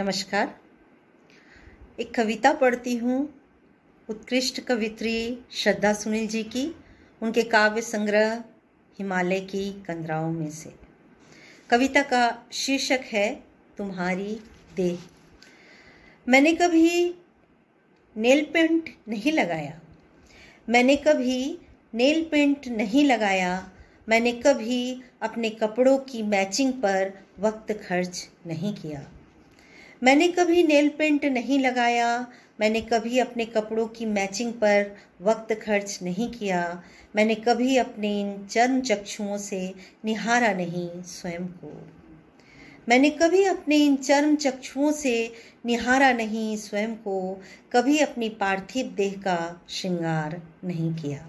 नमस्कार एक कविता पढ़ती हूँ उत्कृष्ट कवित्री श्रद्धा सुनील जी की उनके काव्य संग्रह हिमालय की कंदराओं में से कविता का शीर्षक है तुम्हारी देह मैंने कभी नेल पेंट नहीं लगाया मैंने कभी नेल पेंट नहीं लगाया मैंने कभी अपने कपड़ों की मैचिंग पर वक्त खर्च नहीं किया मैंने कभी नेल पेंट नहीं लगाया मैंने कभी अपने कपड़ों की मैचिंग पर वक्त खर्च नहीं किया मैंने कभी अपने इन चंद चक्षुओं से निहारा नहीं स्वयं को मैंने कभी अपने इन चर्म चक्षुओं से निहारा नहीं स्वयं को कभी अपनी पार्थिव देह का श्रृंगार नहीं किया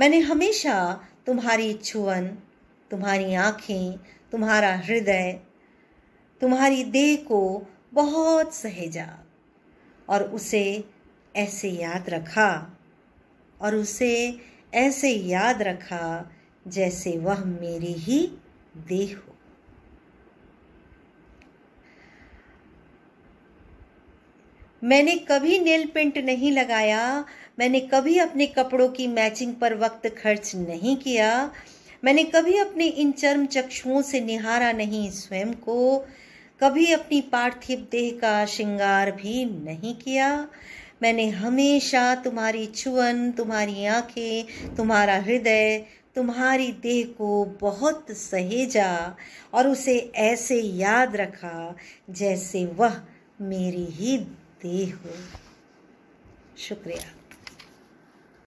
मैंने हमेशा तुम्हारी छुअन तुम्हारी आँखें तुम्हारा हृदय तुम्हारी देह को बहुत सहेजा और उसे ऐसे याद रखा और उसे ऐसे याद रखा जैसे वह मेरी ही देह हो मैंने कभी नेल पेंट नहीं लगाया मैंने कभी अपने कपड़ों की मैचिंग पर वक्त खर्च नहीं किया मैंने कभी अपने इन चर्म चक्षुओं से निहारा नहीं स्वयं को कभी अपनी पार्थिव देह का श्रृंगार भी नहीं किया मैंने हमेशा तुम्हारी छुअन तुम्हारी आंखें तुम्हारा हृदय तुम्हारी देह को बहुत सहेजा और उसे ऐसे याद रखा जैसे वह मेरी ही देह हो शुक्रिया